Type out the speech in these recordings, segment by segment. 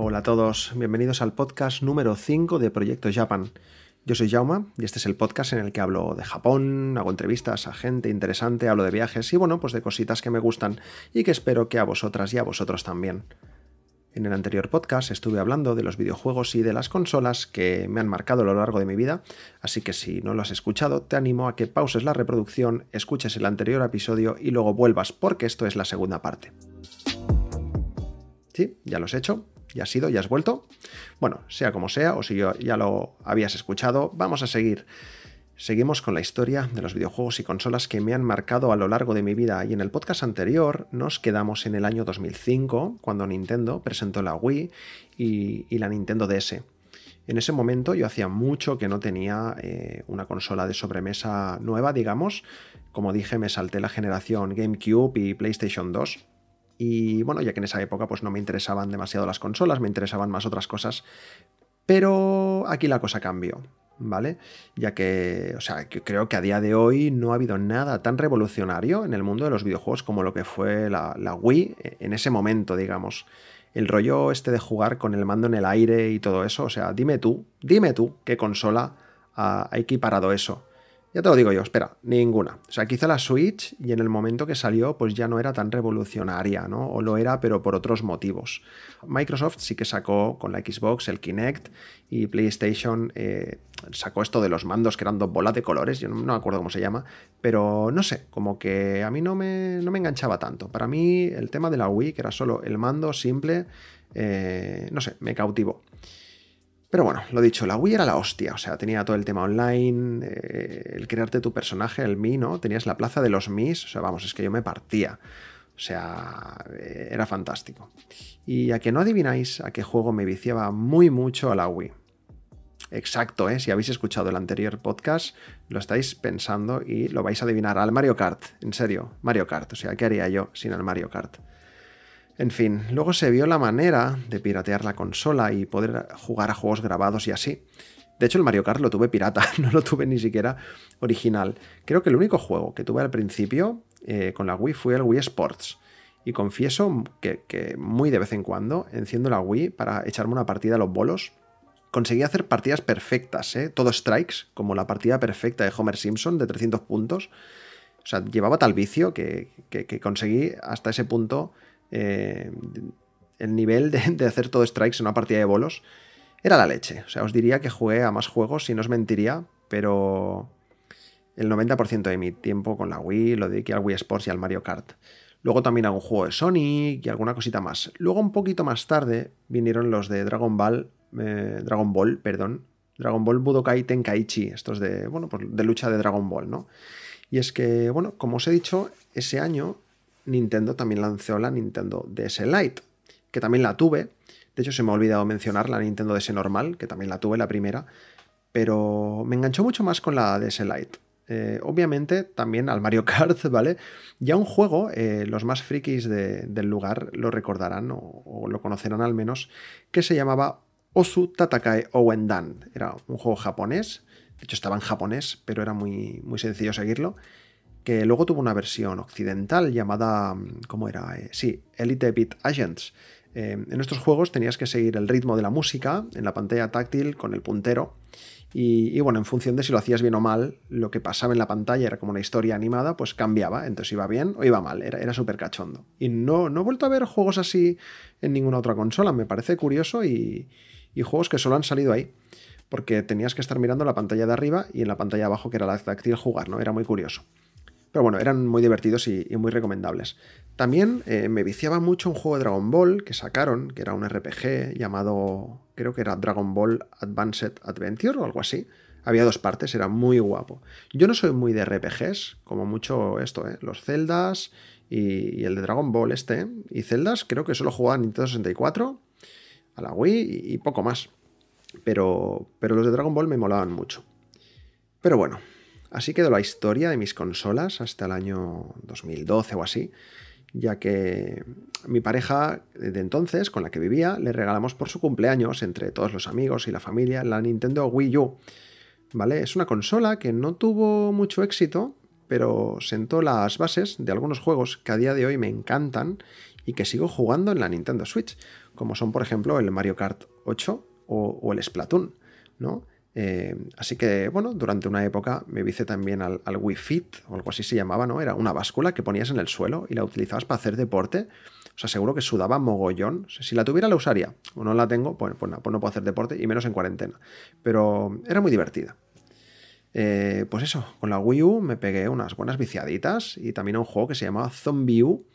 Hola a todos, bienvenidos al podcast número 5 de Proyecto Japan. Yo soy Jauma y este es el podcast en el que hablo de Japón, hago entrevistas a gente interesante, hablo de viajes y bueno, pues de cositas que me gustan y que espero que a vosotras y a vosotros también. En el anterior podcast estuve hablando de los videojuegos y de las consolas que me han marcado a lo largo de mi vida, así que si no lo has escuchado, te animo a que pauses la reproducción, escuches el anterior episodio y luego vuelvas, porque esto es la segunda parte. Sí, ya lo has hecho, ya has ido, ya has vuelto. Bueno, sea como sea, o si ya lo habías escuchado, vamos a seguir. Seguimos con la historia de los videojuegos y consolas que me han marcado a lo largo de mi vida y en el podcast anterior nos quedamos en el año 2005 cuando Nintendo presentó la Wii y, la Nintendo DS. En ese momento yo hacía mucho que no tenía eh, una consola de sobremesa nueva, digamos. Como dije, me salté la generación GameCube y PlayStation 2. Y bueno, ya que en esa época pues no me interesaban demasiado las consolas, me interesaban más otras cosas. Pero aquí la cosa cambió. ¿vale? Ya que, o sea, que creo que a día de hoy no ha habido nada tan revolucionario en el mundo de los videojuegos como lo que fue la, Wii eh, en ese momento, digamos. El rollo este de jugar con el mando en el aire y todo eso, o sea, dime tú, dime tú qué consola ha equiparado eso. Ya te lo digo yo, espera, ninguna. O sea, quizá la Switch y en el momento que salió pues ya no era tan revolucionaria, ¿no? O lo era, pero por otros motivos. Microsoft sí que sacó con la Xbox el Kinect y PlayStation eh, sacó esto de los mandos que eran dos bolas de colores, yo no, me acuerdo cómo se llama, pero no sé, como que a mí no me, no me enganchaba tanto. Para mí el tema de la Wii, que era solo el mando simple, eh, no sé, me cautivó. Pero bueno, lo dicho, la Wii era la hostia, o sea, tenía todo el tema online, eh, el crearte tu personaje, el Mi, ¿no? Tenías la plaza de los Mis, o sea, vamos, es que yo me partía. O sea, eh, era fantástico. Y a que no adivináis a qué juego me viciaba muy mucho a la Wii. Exacto, ¿eh? si habéis escuchado el anterior podcast, lo estáis pensando y lo vais a adivinar al Mario Kart, en serio, Mario Kart. O sea, ¿qué haría yo sin el Mario Kart? En fin, luego se vio la manera de piratear la consola y poder jugar a juegos grabados y así. De hecho, el Mario Kart lo tuve pirata, no lo tuve ni siquiera original. Creo que el único juego que tuve al principio eh, con la Wii fue el Wii Sports. Y confieso que, muy de vez en cuando enciendo la Wii para echarme una partida a los bolos. Conseguí hacer partidas perfectas, ¿eh? todo strikes, como la partida perfecta de Homer Simpson de 300 puntos. O sea, llevaba tal vicio que conseguí hasta ese punto eh, el nivel de, hacer todo strikes en una partida de bolos era la leche. O sea, os diría que jugué a más juegos si no os mentiría, pero el 90% de mi tiempo con la Wii lo dediqué al Wii Sports y al Mario Kart. Luego también un juego de Sonic y alguna cosita más. Luego un poquito más tarde vinieron los de Dragon Ball, eh, Dragon Ball, perdón, Dragon Ball Budokai Tenkaichi, estos de, bueno, pues de lucha de Dragon Ball, ¿no? Y es que, bueno, como os he dicho, ese año Nintendo también lanzó la Nintendo DS Lite, que también la tuve. De hecho, se me ha olvidado mencionar la Nintendo DS normal, que también la tuve la primera, pero me enganchó mucho más con la DS Lite. Eh, obviamente también al Mario Kart, ¿vale? Ya un juego, eh, los más frikis del lugar lo recordarán o, lo conocerán al menos, que se llamaba Osu Tatakae Owendan. Era un juego japonés, de hecho estaba en japonés, pero era muy, muy sencillo seguirlo que luego tuvo una versión occidental llamada, mm, ¿cómo era? Eh, sí, Elite Beat Agents. Eh, en estos juegos tenías que seguir el ritmo de la música en la pantalla táctil con el puntero. Y, bueno, en función de si lo hacías bien o mal, lo que pasaba en la pantalla era como una historia animada, pues cambiaba. Entonces iba bien o iba mal, era, era súper cachondo. Y no, no he vuelto a ver juegos así en ninguna otra consola, me parece curioso y, y juegos que solo han salido ahí porque tenías que estar mirando la pantalla de arriba y en la pantalla de abajo, que era la táctil, jugar, ¿no? Era muy curioso. Pero bueno, eran muy divertidos y, muy recomendables. También eh, me viciaba mucho un juego de Dragon Ball que sacaron, que era un RPG llamado, creo que era Dragon Ball Advanced Adventure o algo así. Había dos partes, era muy guapo. Yo no soy muy de RPGs, como mucho esto, ¿eh? los Zeldas y, el de Dragon Ball este. Y Zeldas creo que solo jugaba en Nintendo 64, a la Wii y, y poco más. Pero, pero los de Dragon Ball me molaban mucho. Pero bueno, Así quedó la historia de mis consolas hasta el año 2012 o así, ya que mi pareja de entonces, con la que vivía, le regalamos por su cumpleaños, entre todos los amigos y la familia, la Nintendo Wii U. ¿Vale? Es una consola que no tuvo mucho éxito, pero sentó las bases de algunos juegos que a día de hoy me encantan y que sigo jugando en la Nintendo Switch, como son por ejemplo el Mario Kart 8 o, o el Splatoon, ¿no? Eh, así que, bueno, durante una época me hice también al, Wii Fit, o algo así se llamaba, ¿no? Era una báscula que ponías en el suelo y la utilizabas para hacer deporte. O sea, seguro que sudaba mogollón. Si la tuviera, la usaría. O no la tengo, pues, pues, pues, no, puedo hacer deporte, y menos en cuarentena. Pero era muy divertida. Eh, pues eso, con la Wii U me pegué unas buenas viciaditas y también a un juego que se llamaba Zombie U,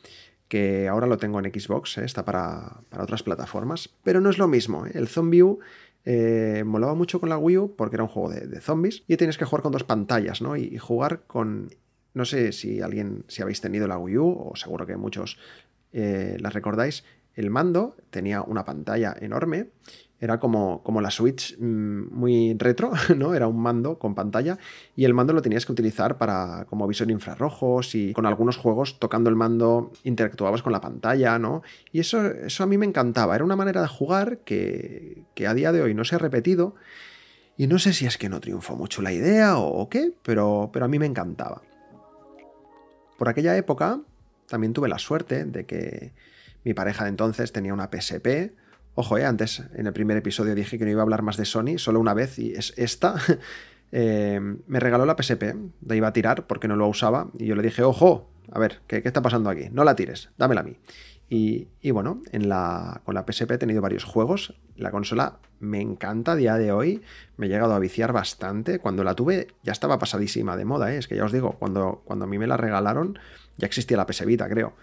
que ahora lo tengo en Xbox, eh, está para, otras plataformas, pero no es lo mismo. El Zombie U eh, molaba mucho con la Wii U porque era un juego de, zombies y tienes que jugar con dos pantallas, ¿no? Y, jugar con... No sé si alguien, si habéis tenido la Wii U, o seguro que muchos eh, las recordáis, el mando tenía una pantalla enorme era como, la Switch mm, muy retro, ¿no? Era un mando con pantalla y el mando lo tenías que utilizar para como visor infrarrojos y con algunos juegos tocando el mando interactuabas con la pantalla, ¿no? Y eso, eso a mí me encantaba. Era una manera de jugar que, que a día de hoy no se ha repetido y no sé si es que no triunfó mucho la idea o, qué, pero, pero a mí me encantaba. Por aquella época también tuve la suerte de que mi pareja de entonces tenía una PSP Ojo, eh, antes en el primer episodio dije que no iba a hablar más de Sony, solo una vez, y es esta. Eh, me regaló la PSP, la iba a tirar porque no lo usaba, y yo le dije, ojo, a ver, ¿qué, está pasando aquí? No la tires, dámela a mí. Y, bueno, en con la PSP he tenido varios juegos, la consola me encanta a día de hoy, me he llegado a viciar bastante, cuando la tuve ya estaba pasadísima de moda, eh, es que ya os digo, cuando, cuando a mí me la regalaron ya existía la PS Vita, creo.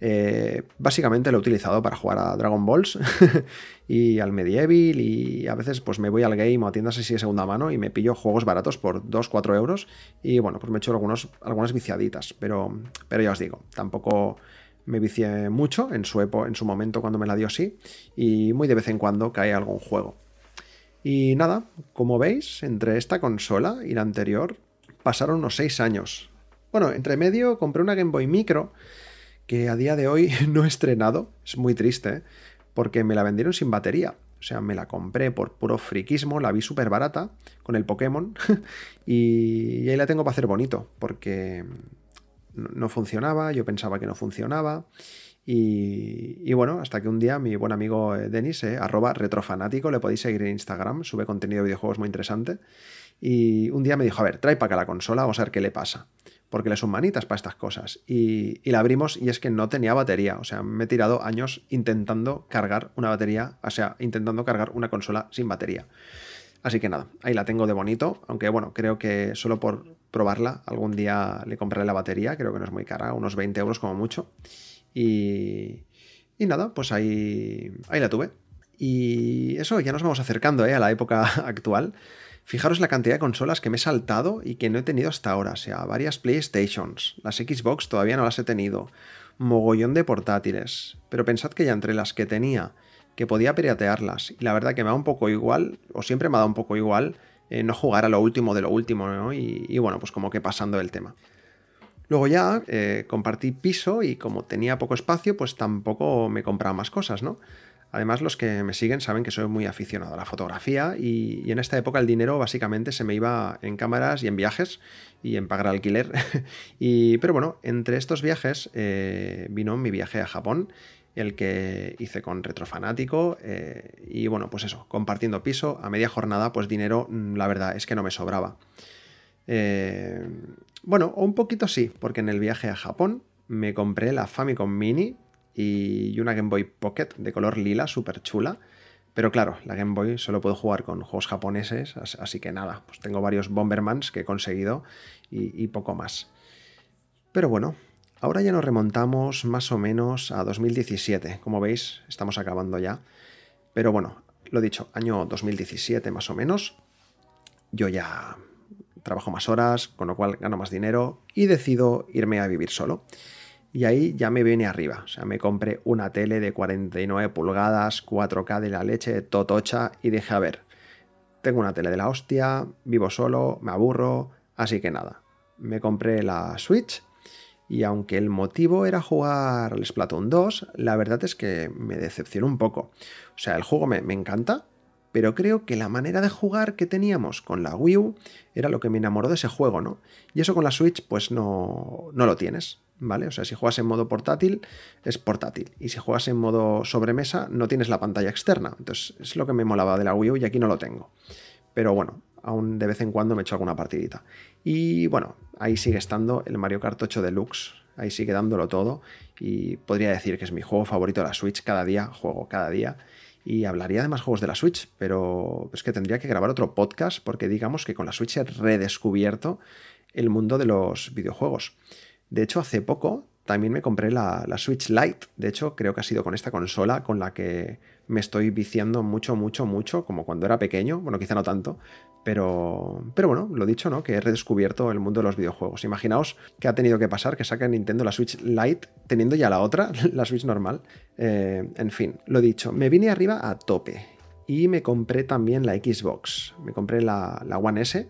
Eh, básicamente lo he utilizado para jugar a Dragon Balls y al Medieval y a veces pues me voy al game o a tiendas así de segunda mano y me pillo juegos baratos por 2-4 euros y bueno pues me he hecho algunos, algunas viciaditas pero, pero ya os digo, tampoco me vicié mucho en su, en su momento cuando me la dio así y muy de vez en cuando cae algún juego. Y nada, como veis, entre esta consola y la anterior pasaron unos 6 años. Bueno, entre medio compré una Game Boy Micro que a día de hoy no he estrenado, es muy triste, ¿eh? porque me la vendieron sin batería. O sea, me la compré por puro friquismo, la vi súper barata con el Pokémon y ahí la tengo para hacer bonito, porque no funcionaba, yo pensaba que no funcionaba. Y, bueno, hasta que un día mi buen amigo eh, Denis, eh, arroba retrofanático, le podéis seguir en Instagram, sube contenido de videojuegos muy interesante. Y un día me dijo, a ver, trae para acá la consola, vamos a ver qué le pasa porque le son manitas para estas cosas. Y, la abrimos y es que no tenía batería. O sea, me he tirado años intentando cargar una batería, o sea, intentando cargar una consola sin batería. Así que nada, ahí la tengo de bonito, aunque bueno, creo que solo por probarla algún día le compraré la batería, creo que no es muy cara, unos 20 euros como mucho. Y, nada, pues ahí, ahí la tuve. Y eso, ya nos vamos acercando ¿eh? a la época actual. Fijaros la cantidad de consolas que me he saltado y que no he tenido hasta ahora, o sea, varias PlayStations, las Xbox todavía no las he tenido, mogollón de portátiles, pero pensad que ya entre las que tenía, que podía piratearlas, y la verdad que me da un poco igual, o siempre me ha dado un poco igual, eh, no jugar a lo último de lo último, ¿no? Y, bueno, pues como que pasando el tema. Luego ya eh, compartí piso y como tenía poco espacio, pues tampoco me compraba más cosas, ¿no? Además, los que me siguen saben que soy muy aficionado a la fotografía y, en esta época el dinero básicamente se me iba en cámaras y en viajes y en pagar alquiler. pero bueno, entre estos viajes eh, vino mi viaje a Japón el que hice con Retrofanático. Eh, y bueno, pues eso, compartiendo piso a media jornada, pues dinero, mm, la verdad es que no me sobraba. Eh, bueno, un poquito sí, porque en el viaje a Japón me compré la Famicom Mini y una Game Boy Pocket de color lila, súper chula. Pero claro, la Game Boy solo puedo jugar con juegos japoneses, así que nada, pues tengo varios Bombermans que he conseguido y, poco más. Pero bueno, ahora ya nos remontamos más o menos a 2017. Como veis, estamos acabando ya. Pero bueno, lo dicho, año 2017 más o menos. Yo ya trabajo más horas, con lo cual gano más dinero y decido irme a vivir solo y ahí ya me viene arriba. O sea, me compré una tele de 49 pulgadas, 4K de la leche, totocha y dije, a ver, tengo una tele de la hostia, vivo solo, me aburro, así que nada. Me compré la Switch y aunque el motivo era jugar al Splatoon 2, la verdad es que me decepcionó un poco. O sea, el juego me, encanta, pero creo que la manera de jugar que teníamos con la Wii U era lo que me enamoró de ese juego, ¿no? Y eso con la Switch pues no, no lo tienes. ¿vale? O sea, si juegas en modo portátil, es portátil. Y si juegas en modo sobremesa, no tienes la pantalla externa. Entonces, es lo que me molaba de la Wii U y aquí no lo tengo. Pero bueno, aún de vez en cuando me echo alguna partidita. Y bueno, ahí sigue estando el Mario Kart 8 Deluxe. Ahí sigue dándolo todo. Y podría decir que es mi juego favorito de la Switch. Cada día juego, cada día. Y hablaría de más juegos de la Switch, pero es que tendría que grabar otro podcast porque digamos que con la Switch he redescubierto el mundo de los videojuegos. De hecho, hace poco también me compré la, Switch Lite. De hecho, creo que ha sido con esta consola con la que me estoy viciando mucho, mucho, mucho, como cuando era pequeño. Bueno, quizá no tanto, pero, pero bueno, lo dicho, ¿no? Que he redescubierto el mundo de los videojuegos. Imaginaos que ha tenido que pasar que saque Nintendo la Switch Lite, teniendo ya la otra, la Switch normal. Eh, en fin, lo dicho, me vine arriba a tope. Y me compré también la Xbox. Me compré la, la One S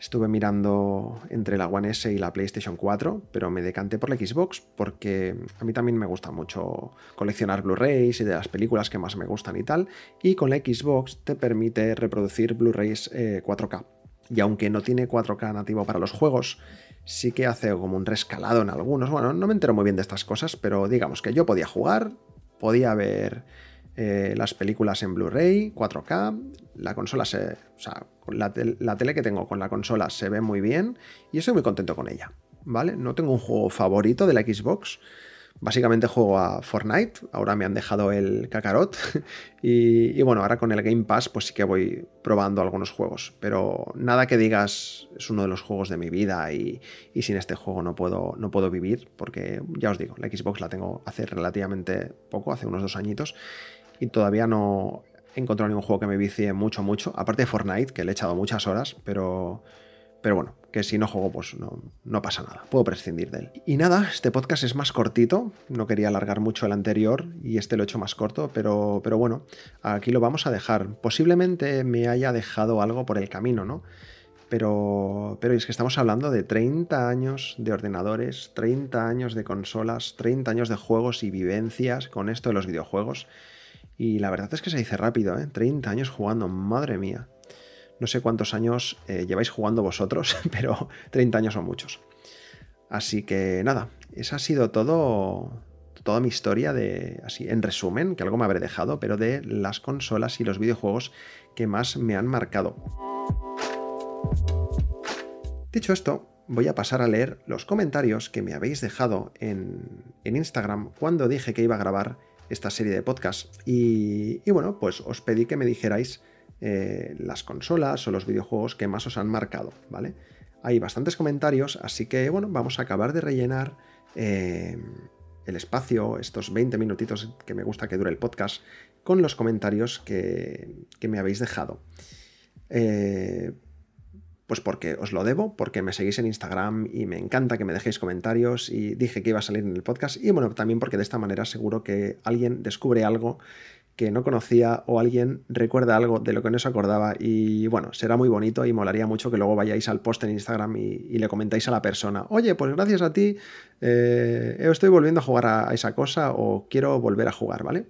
Estuve mirando entre la One S y la PlayStation 4, pero me decanté por la Xbox porque a mí también me gusta mucho coleccionar Blu-rays y de las películas que más me gustan y tal, y con la Xbox te permite reproducir Blu-rays 4K. Eh, y aunque no tiene 4K nativo para los juegos, sí que hace como un rescalado en algunos. Bueno, no me entero muy bien de estas cosas, pero digamos que yo podía jugar, podía ver eh, las películas en Blu-ray, 4K, la consola se... O sea, la, tele que tengo con la consola se ve muy bien y estoy muy contento con ella, ¿vale? No tengo un juego favorito de la Xbox, básicamente juego a Fortnite, ahora me han dejado el Kakarot y, bueno, ahora con el Game Pass pues sí que voy probando algunos juegos, pero nada que digas es uno de los juegos de mi vida y, sin este juego no puedo, no puedo vivir porque ya os digo, la Xbox la tengo hace relativamente poco, hace unos dos añitos y todavía no he encontrado ningún juego que me vicie mucho, mucho. Aparte de Fortnite, que le he echado muchas horas, pero, pero bueno, que si no juego, pues no, pasa nada. Puedo prescindir de él. Y nada, este podcast es más cortito. No quería alargar mucho el anterior y este lo he hecho más corto, pero, pero bueno, aquí lo vamos a dejar. Posiblemente me haya dejado algo por el camino, ¿no? Pero, pero es que estamos hablando de 30 años de ordenadores, 30 años de consolas, 30 años de juegos y vivencias con esto de los videojuegos. Y la verdad es que se dice rápido, ¿eh? 30 años jugando, madre mía. No sé cuántos años eh, lleváis jugando vosotros, pero 30 años son muchos. Así que nada, esa ha sido todo, toda mi historia de, así, en resumen, que algo me habré dejado, pero de las consolas y los videojuegos que más me han marcado. Dicho esto, voy a pasar a leer los comentarios que me habéis dejado en, en Instagram cuando dije que iba a grabar esta serie de podcast. Y, bueno, pues os pedí que me dijerais eh, las consolas o los videojuegos que más os han marcado, ¿vale? Hay bastantes comentarios, así que bueno, vamos a acabar de rellenar eh, el espacio, estos 20 minutitos que me gusta que dure el podcast, con los comentarios que, me habéis dejado. Eh, pues porque os lo debo, porque me seguís en Instagram y me encanta que me dejéis comentarios y dije que iba a salir en el podcast y bueno, también porque de esta manera seguro que alguien descubre algo que no conocía o alguien recuerda algo de lo que no se acordaba y bueno, será muy bonito y molaría mucho que luego vayáis al post en Instagram y, le comentáis a la persona, oye, pues gracias a ti eh, eh, estoy volviendo a jugar a, esa cosa o quiero volver a jugar, ¿vale?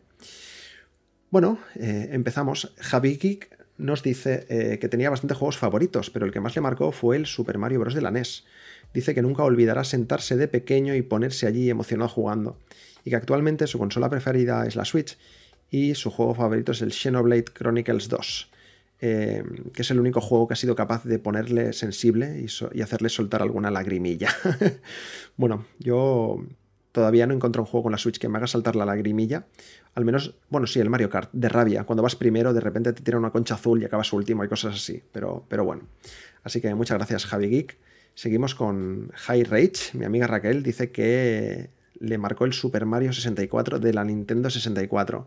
Bueno, eh, empezamos. Javi Kick nos dice eh, que tenía bastantes juegos favoritos, pero el que más le marcó fue el Super Mario Bros. de la NES. Dice que nunca olvidará sentarse de pequeño y ponerse allí emocionado jugando, y que actualmente su consola preferida es la Switch y su juego favorito es el Xenoblade Chronicles 2, eh, que es el único juego que ha sido capaz de ponerle sensible y hacerle soltar alguna lagrimilla. bueno, yo todavía no encuentro un juego con la Switch que me haga saltar la lagrimilla. Al menos, bueno, sí, el Mario Kart, de rabia. Cuando vas primero, de repente te tira una concha azul y acabas último hay cosas así. Pero, pero bueno. Así que muchas gracias, Javi Geek. Seguimos con High Rage. Mi amiga Raquel dice que le marcó el Super Mario 64 de la Nintendo 64.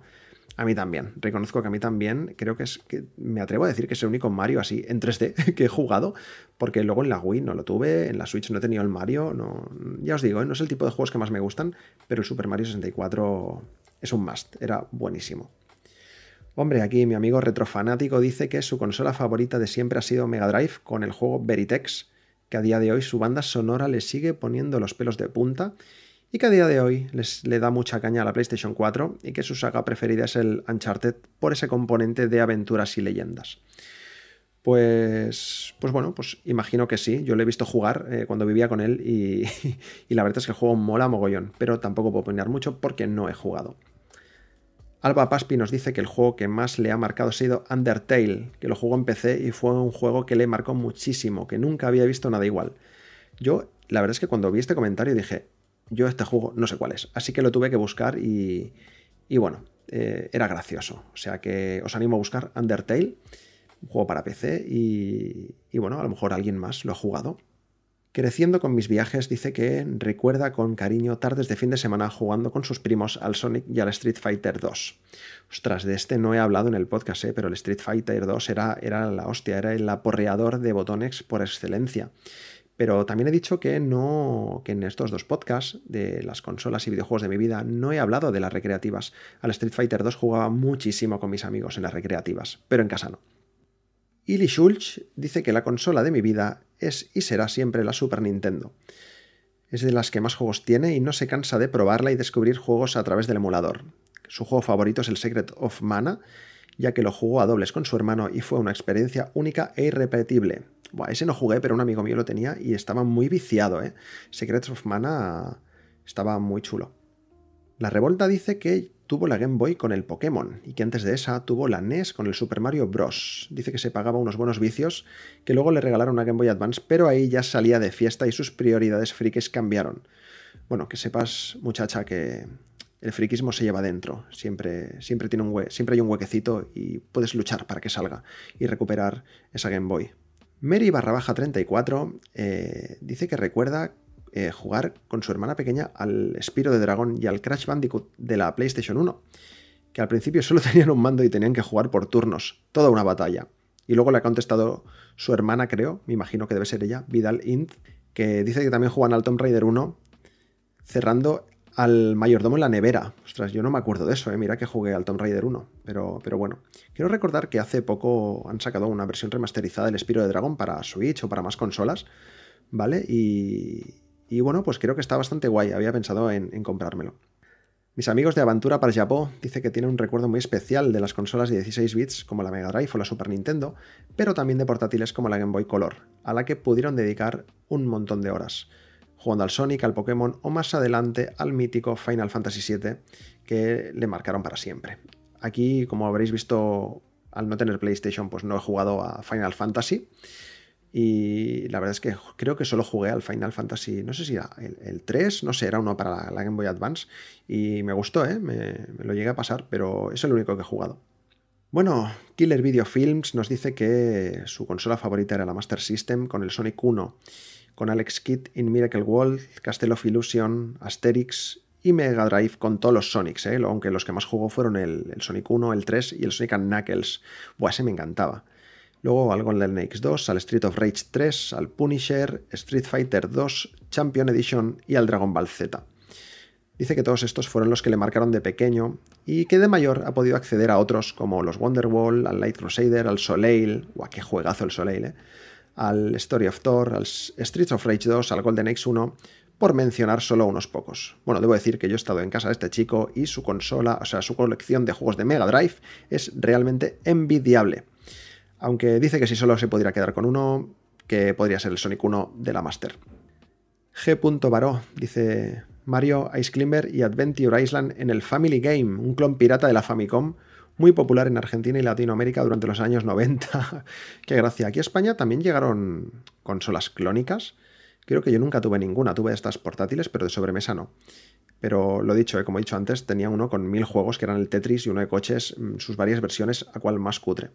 A mí también, reconozco que a mí también, creo que es, que me atrevo a decir que es el único Mario así en 3D que he jugado, porque luego en la Wii no lo tuve, en la Switch no he tenido el Mario, no, ya os digo, ¿eh? no es el tipo de juegos que más me gustan, pero el Super Mario 64 es un must, era buenísimo. Hombre, aquí mi amigo retrofanático dice que su consola favorita de siempre ha sido Mega Drive con el juego Veritex, que a día de hoy su banda sonora le sigue poniendo los pelos de punta y que a día de hoy les le da mucha caña a la PlayStation 4 y que su saga preferida es el Uncharted por ese componente de aventuras y leyendas. Pues, pues bueno, pues imagino que sí. Yo lo he visto jugar eh, cuando vivía con él y, y, la verdad es que el juego mola mogollón, pero tampoco puedo opinar mucho porque no he jugado. Alba Paspi nos dice que el juego que más le ha marcado ha sido Undertale, que lo jugó en PC y fue un juego que le marcó muchísimo, que nunca había visto nada igual. Yo, la verdad es que cuando vi este comentario dije, yo este juego no sé cuál es, así que lo tuve que buscar y, y bueno, eh, era gracioso. O sea que os animo a buscar Undertale, un juego para PC y, y bueno, a lo mejor alguien más lo ha jugado. Creciendo con mis viajes, dice que recuerda con cariño tardes de fin de semana jugando con sus primos al Sonic y al Street Fighter 2. Ostras, de este no he hablado en el podcast, eh, pero el Street Fighter 2 era, era la hostia, era el aporreador de botones por excelencia. Pero también he dicho que no, que en estos dos podcasts de las consolas y videojuegos de mi vida no he hablado de las recreativas. Al Street Fighter 2 jugaba muchísimo con mis amigos en las recreativas, pero en casa no. Ili Schulz dice que la consola de mi vida es y será siempre la Super Nintendo. Es de las que más juegos tiene y no se cansa de probarla y descubrir juegos a través del emulador. Su juego favorito es el Secret of Mana ya que lo jugó a dobles con su hermano y fue una experiencia única e irrepetible. ese no jugué, pero un amigo mío lo tenía y estaba muy viciado, ¿eh? Secrets of Mana estaba muy chulo. La revolta dice que tuvo la Game Boy con el Pokémon y que antes de esa tuvo la NES con el Super Mario Bros. Dice que se pagaba unos buenos vicios, que luego le regalaron una Game Boy Advance, pero ahí ya salía de fiesta y sus prioridades frikis cambiaron. Bueno, que sepas, muchacha, que el friquismo se lleva dentro, siempre, siempre, tiene un siempre hay un huequecito y puedes luchar para que salga y recuperar esa Game Boy. Mary barra baja 34 eh, dice que recuerda eh, jugar con su hermana pequeña al Spiro de Dragón y al Crash Bandicoot de la PlayStation 1, que al principio solo tenían un mando y tenían que jugar por turnos, toda una batalla. Y luego le ha contestado su hermana, creo, me imagino que debe ser ella, Vidal Int, que dice que también juegan al Tomb Raider 1 cerrando al mayordomo en la nevera. Ostras, yo no me acuerdo de eso, ¿eh? mira que jugué al Tomb Raider 1. Pero, pero bueno, quiero recordar que hace poco han sacado una versión remasterizada del Espiro de Dragon para Switch o para más consolas, ¿vale? Y, y bueno, pues creo que está bastante guay, había pensado en, comprármelo. Mis amigos de Aventura para Japón dice que tiene un recuerdo muy especial de las consolas de 16 bits como la Mega Drive o la Super Nintendo, pero también de portátiles como la Game Boy Color, a la que pudieron dedicar un montón de horas jugando al Sonic, al Pokémon o más adelante al mítico Final Fantasy VII que le marcaron para siempre. Aquí, como habréis visto, al no tener PlayStation, pues no he jugado a Final Fantasy. Y la verdad es que creo que solo jugué al Final Fantasy, no sé si era el, 3, no sé, era uno para la, Game Boy Advance. Y me gustó, ¿eh? me, me lo llegué a pasar, pero es el único que he jugado. Bueno, Killer Video Films nos dice que su consola favorita era la Master System con el Sonic 1 con Alex Kidd in Miracle World, Castle of Illusion, Asterix y Mega Drive con todos los Sonics, ¿eh? aunque los que más jugó fueron el, Sonic 1, el 3 y el Sonic Knuckles. Buah, ese me encantaba. Luego en el X 2, al Street of Rage 3, al Punisher, Street Fighter 2, Champion Edition y al Dragon Ball Z. Dice que todos estos fueron los que le marcaron de pequeño y que de mayor ha podido acceder a otros como los Wonderwall, al Light Crusader, al Soleil, ¡buah, qué juegazo el Soleil, ¿eh? al Story of Thor, al Streets of Rage 2, al Golden Age 1, por mencionar solo unos pocos. Bueno, debo decir que yo he estado en casa de este chico y su consola, o sea, su colección de juegos de Mega Drive es realmente envidiable. Aunque dice que si solo se pudiera quedar con uno, que podría ser el Sonic 1 de la Master. G. Baró dice Mario, Ice Climber y Adventure Island en el Family Game, un clon pirata de la Famicom muy popular en Argentina y Latinoamérica durante los años 90. Qué gracia. Aquí a España también llegaron consolas clónicas. Creo que yo nunca tuve ninguna, tuve estas portátiles, pero de sobremesa no. Pero lo dicho, eh, como he dicho antes, tenía uno con mil juegos que eran el Tetris y uno de coches, mm, sus varias versiones, a cual más cutre.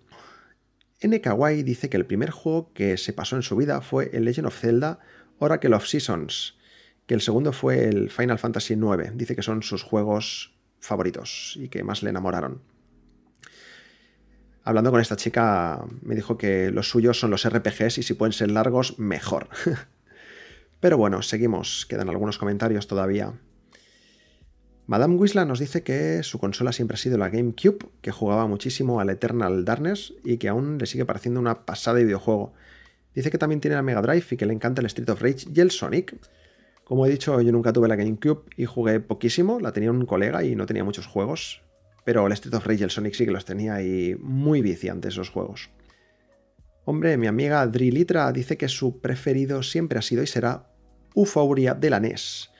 NKY dice que el primer juego que se pasó en su vida fue el Legend of Zelda Oracle of Seasons, que el segundo fue el Final Fantasy IX. Dice que son sus juegos favoritos y que más le enamoraron hablando con esta chica, me dijo que los suyos son los RPGs y si pueden ser largos, mejor. Pero bueno, seguimos, quedan algunos comentarios todavía. Madame Wisla nos dice que su consola siempre ha sido la GameCube, que jugaba muchísimo al Eternal Darkness y que aún le sigue pareciendo una pasada de videojuego. Dice que también tiene la Mega Drive y que le encanta el Street of Rage y el Sonic. Como he dicho, yo nunca tuve la GameCube y jugué poquísimo, la tenía un colega y no tenía muchos juegos, pero el Street of Rage y el Sonic sí los tenía ahí muy viciantes esos juegos. Hombre, mi amiga Drilitra dice que su preferido siempre ha sido y será Ufauria de la NES.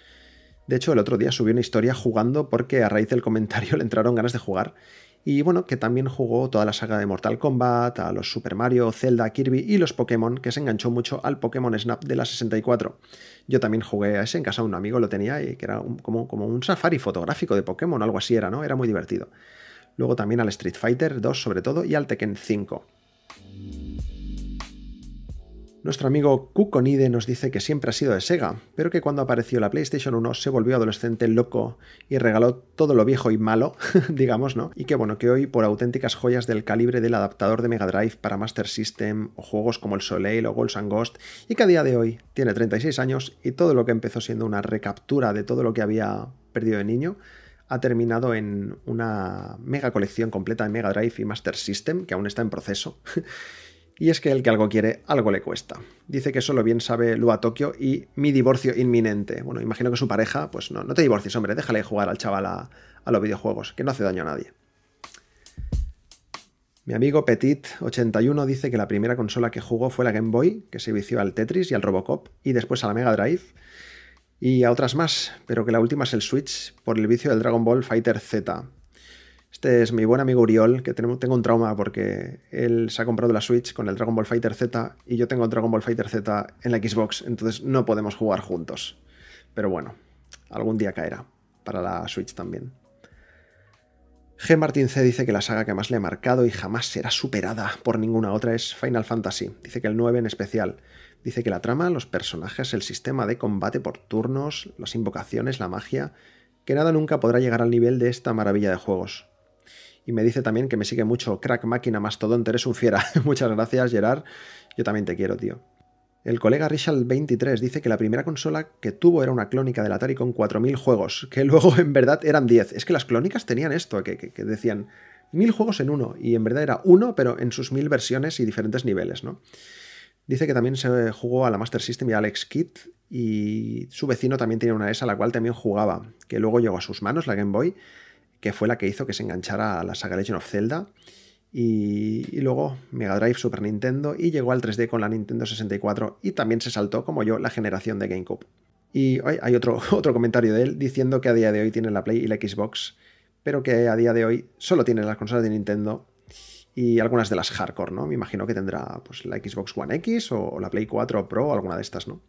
De hecho, el otro día subió una historia jugando porque a raíz del comentario le entraron ganas de jugar y bueno, que también jugó toda la saga de Mortal Kombat, a los Super Mario, Zelda, Kirby y los Pokémon, que se enganchó mucho al Pokémon Snap de la 64. Yo también jugué a ese en casa un amigo, lo tenía, y que era como, como un safari fotográfico de Pokémon, algo así era, ¿no? Era muy divertido. Luego también al Street Fighter 2 sobre todo y al Tekken 5. Nuestro amigo Kukonide nos dice que siempre ha sido de Sega, pero que cuando apareció la PlayStation 1 se volvió adolescente loco y regaló todo lo viejo y malo, digamos, ¿no? Y que bueno, que hoy por auténticas joyas del calibre del adaptador de Mega Drive para Master System o juegos como el Soleil o Ghosts and Ghost, y que a día de hoy tiene 36 años y todo lo que empezó siendo una recaptura de todo lo que había perdido de niño, ha terminado en una mega colección completa de Mega Drive y Master System, que aún está en proceso, Y es que el que algo quiere, algo le cuesta. Dice que solo bien sabe Lua Tokio y mi divorcio inminente. Bueno, imagino que su pareja, pues no, no te divorcies, hombre, déjale jugar al chaval a, a los videojuegos, que no hace daño a nadie. Mi amigo Petit81 dice que la primera consola que jugó fue la Game Boy, que se vició al Tetris y al Robocop, y después a la Mega Drive y a otras más, pero que la última es el Switch por el vicio del Dragon Ball Fighter Z. Este es mi buen amigo Uriol, que tengo un trauma porque él se ha comprado la Switch con el Dragon Ball Fighter Z y yo tengo el Dragon Ball Fighter Z en la Xbox, entonces no podemos jugar juntos. Pero bueno, algún día caerá para la Switch también. G. Martin C. dice que la saga que más le ha marcado y jamás será superada por ninguna otra es Final Fantasy. Dice que el 9 en especial. Dice que la trama, los personajes, el sistema de combate por turnos, las invocaciones, la magia, que nada nunca podrá llegar al nivel de esta maravilla de juegos. Y me dice también que me sigue mucho. Crack, máquina, mastodonte, eres un fiera. Muchas gracias, Gerard. Yo también te quiero, tío. El colega Richard23 dice que la primera consola que tuvo era una clónica del Atari con 4.000 juegos, que luego en verdad eran 10. Es que las clónicas tenían esto, que, decían 1.000 juegos en uno, y en verdad era uno, pero en sus 1.000 versiones y diferentes niveles, ¿no? Dice que también se jugó a la Master System y a Alex Kidd, y su vecino también tenía una ESA, la cual también jugaba, que luego llegó a sus manos, la Game Boy, que fue la que hizo que se enganchara a la saga Legend of Zelda. Y, luego Mega Drive, Super Nintendo y llegó al 3D con la Nintendo 64 y también se saltó, como yo, la generación de GameCube. Y hoy hay otro, otro comentario de él diciendo que a día de hoy tiene la Play y la Xbox, pero que a día de hoy solo tiene las consolas de Nintendo y algunas de las hardcore, ¿no? Me imagino que tendrá pues, la Xbox One X o, o la Play 4 Pro o alguna de estas, ¿no?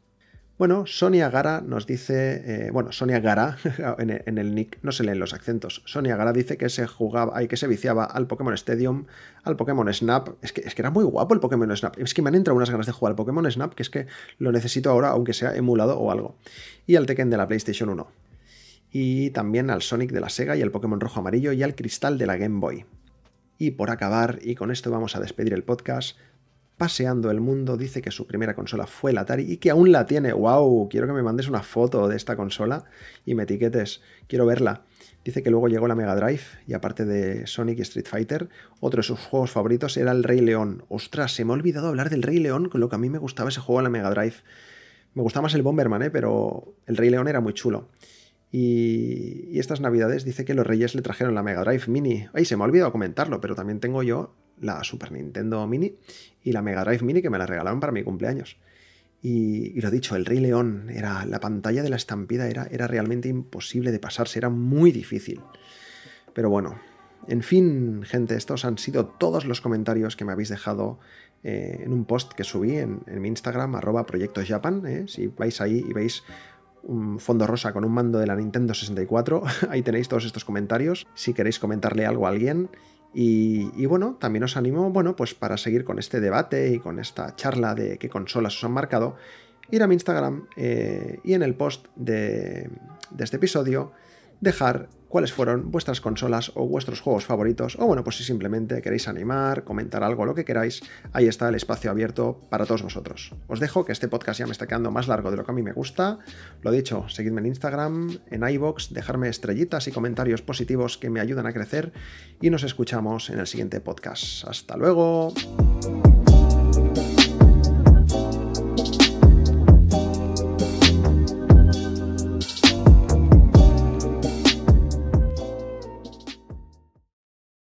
Bueno, Sonia Gara nos dice, eh, bueno, Sonia Gara, en, el nick no se leen los acentos, Sonia Gara dice que se jugaba, y que se viciaba al Pokémon Stadium, al Pokémon Snap, es que, es que era muy guapo el Pokémon Snap, es que me han entrado unas ganas de jugar al Pokémon Snap, que es que lo necesito ahora, aunque sea emulado o algo, y al Tekken de la PlayStation 1, y también al Sonic de la Sega y al Pokémon Rojo Amarillo y al Cristal de la Game Boy. Y por acabar, y con esto vamos a despedir el podcast, paseando el mundo, dice que su primera consola fue la Atari y que aún la tiene. ¡Wow! Quiero que me mandes una foto de esta consola y me etiquetes. Quiero verla. Dice que luego llegó la Mega Drive y aparte de Sonic y Street Fighter, otro de sus juegos favoritos era el Rey León. Ostras, se me ha olvidado hablar del Rey León, con lo que a mí me gustaba ese juego en la Mega Drive. Me gustaba más el Bomberman, ¿eh? pero el Rey León era muy chulo. Y, y estas navidades dice que los reyes le trajeron la Mega Drive Mini. Ay, se me ha olvidado comentarlo, pero también tengo yo la Super Nintendo Mini y la Mega Drive Mini que me la regalaron para mi cumpleaños. Y, lo dicho, el Rey León, era, la pantalla de la estampida era, era realmente imposible de pasarse, era muy difícil. Pero bueno, en fin, gente, estos han sido todos los comentarios que me habéis dejado eh, en un post que subí en, mi Instagram, arroba eh. Si vais ahí y veis un fondo rosa con un mando de la Nintendo 64, ahí tenéis todos estos comentarios. Si queréis comentarle algo a alguien y, bueno, también os animo, bueno, pues para seguir con este debate y con esta charla de qué consolas os han marcado, ir a mi Instagram eh, y en el post de este episodio dejar cuáles fueron vuestras consolas o vuestros juegos favoritos, o bueno, pues si simplemente queréis animar, comentar algo, lo que queráis, ahí está el espacio abierto para todos vosotros. Os dejo que este podcast ya me está quedando más largo de lo que a mí me gusta. Lo dicho, seguidme en Instagram, en iBox, dejarme estrellitas y comentarios positivos que me ayudan a crecer y nos escuchamos en el siguiente podcast. Hasta luego.